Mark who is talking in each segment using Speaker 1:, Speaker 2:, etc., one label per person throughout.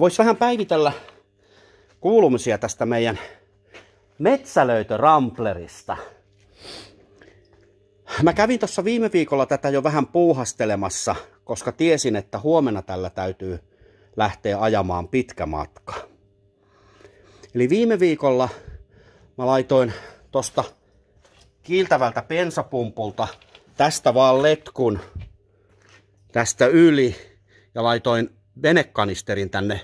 Speaker 1: voisi vähän päivitellä kuulumisia tästä meidän metsälöitö Ramplerista. Mä kävin tuossa viime viikolla tätä jo vähän puuhastelemassa, koska tiesin, että huomenna tällä täytyy lähteä ajamaan pitkä matka. Eli viime viikolla mä laitoin tosta kiiltävältä pensapumpulta tästä vaan letkun tästä yli ja laitoin venekanisterin tänne,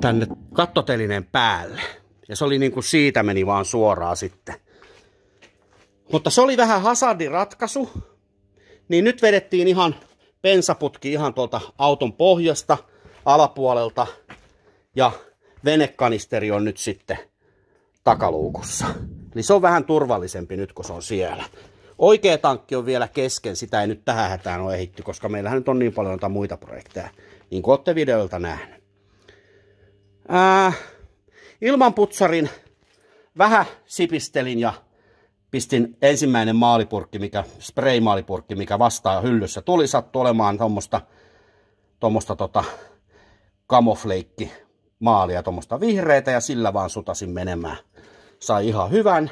Speaker 1: tänne kattotelineen päälle. Ja se oli niin kuin siitä meni vaan suoraan sitten. Mutta se oli vähän hazardiratkaisu. Niin nyt vedettiin ihan pensaputki ihan tuolta auton pohjasta alapuolelta. Ja venekanisteri on nyt sitten takaluukussa. Eli se on vähän turvallisempi nyt, kun se on siellä. Oikea tankki on vielä kesken, sitä ei nyt tähän hätään ole ehitty, koska meillähän nyt on niin paljon muita projekteja niin kuin olette videolta nähneet. Ää, äh, ilman putsarin vähän sipistelin ja pistin ensimmäinen maalipurkki, mikä, spray-maalipurkki, mikä vastaa hyllyssä tuli, sattui olemaan tuommoista tuommoista tota, kamofleikki maalia, tuommoista vihreitä ja sillä vaan sutasin menemään. Sai ihan hyvän.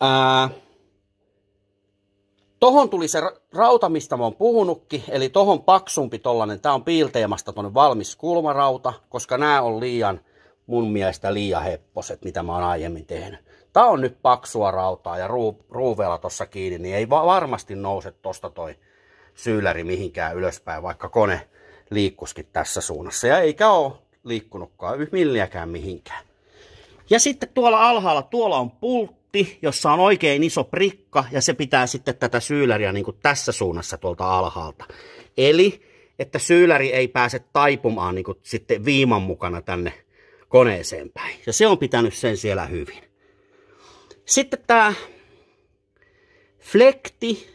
Speaker 1: Ää, äh, Tohon tuli se rauta, mistä mä oon puhunutkin, eli tohon paksumpi tollanen, tää on piilteemasta ton valmis kulmarauta, koska nämä on liian, mun mielestä liian hepposet, mitä mä oon aiemmin tehnyt. Tää on nyt paksua rautaa ja ruu, ruuveella tossa kiinni, niin ei varmasti nouse tosta toi syyläri mihinkään ylöspäin, vaikka kone liikkuskin tässä suunnassa. Ja eikä oo liikkunutkaan milliäkään mihinkään. Ja sitten tuolla alhaalla, tuolla on pultti kontti, jossa on oikein iso prikka ja se pitää sitten tätä syyläriä niin kuin tässä suunnassa tuolta alhaalta. Eli että syyläri ei pääse taipumaan niin kuin sitten viiman mukana tänne koneeseen päin. Ja se on pitänyt sen siellä hyvin. Sitten tämä flekti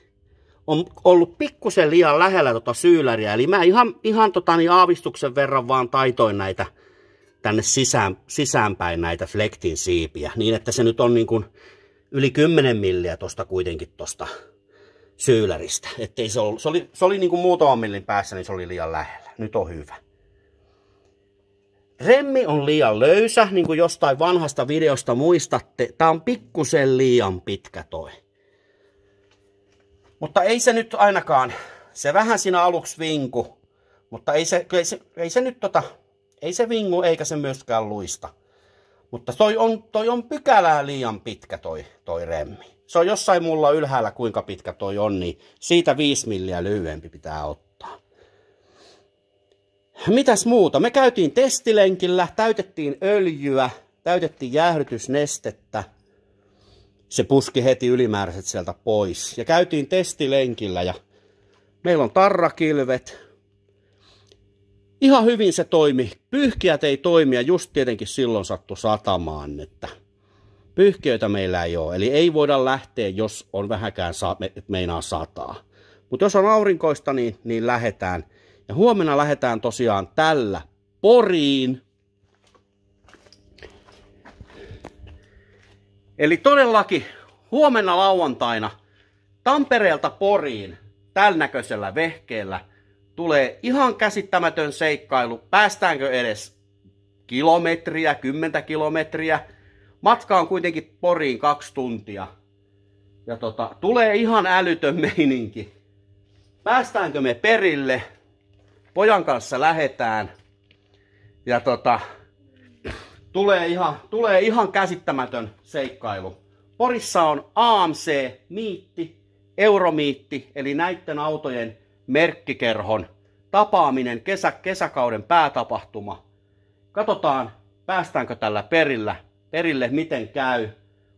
Speaker 1: on ollut pikkusen liian lähellä tuota syyläriä. Eli mä ihan, ihan tota niin aavistuksen verran vaan taitoin näitä tänne sisään, sisäänpäin näitä flektin siipiä, niin että se nyt on niin kuin yli 10 milliä tuosta kuitenkin tuosta syyläristä. Ettei se, ollut, se oli, se oli niin kuin muutaman millin päässä, niin se oli liian lähellä. Nyt on hyvä. Remmi on liian löysä, niin kuin jostain vanhasta videosta muistatte. Tämä on pikkusen liian pitkä toi. Mutta ei se nyt ainakaan, se vähän siinä aluksi vinku, mutta ei se, ei se, ei se nyt tota, ei se vingu eikä se myöskään luista. Mutta toi on, toi on pykälää liian pitkä toi, toi remmi. Se on jossain mulla ylhäällä kuinka pitkä toi on, niin siitä 5 milliä lyhyempi pitää ottaa. Mitäs muuta? Me käytiin testilenkillä, täytettiin öljyä, täytettiin jäähdytysnestettä. Se puski heti ylimääräiset sieltä pois. Ja käytiin testilenkillä ja meillä on tarrakilvet, ihan hyvin se toimi. Pyyhkiät ei toimi ja just tietenkin silloin sattu satamaan, että pyyhkiöitä meillä ei ole. Eli ei voida lähteä, jos on vähäkään sa- meinaa sataa. Mutta jos on aurinkoista, niin, niin lähetään. Ja huomenna lähetään tosiaan tällä Poriin. Eli todellakin huomenna lauantaina Tampereelta Poriin tällä näköisellä vehkeellä – tulee ihan käsittämätön seikkailu, päästäänkö edes kilometriä, kymmentä kilometriä. Matka on kuitenkin Poriin kaksi tuntia. Ja tota, tulee ihan älytön meininki. Päästäänkö me perille? Pojan kanssa lähetään. Ja tota, tulee ihan, tulee ihan käsittämätön seikkailu. Porissa on AMC-miitti, Euromiitti, eli näiden autojen merkkikerhon tapaaminen, kesä, kesäkauden päätapahtuma. Katsotaan, päästäänkö tällä perillä, perille miten käy.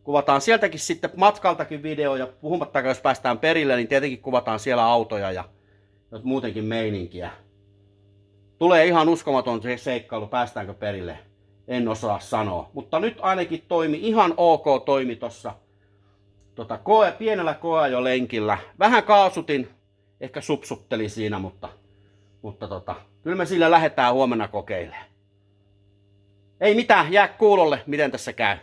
Speaker 1: Kuvataan sieltäkin sitten matkaltakin video ja puhumattakaan jos päästään perille, niin tietenkin kuvataan siellä autoja ja muutenkin meininkiä. Tulee ihan uskomaton se seikkailu, päästäänkö perille. En osaa sanoa. Mutta nyt ainakin toimi, ihan ok toimi tossa tota, koe, pienellä koeajolenkillä. Vähän kaasutin ehkä supsutteli siinä, mutta, mutta tota, kyllä me sillä lähdetään huomenna kokeilemaan. Ei mitään, jää kuulolle, miten tässä käy.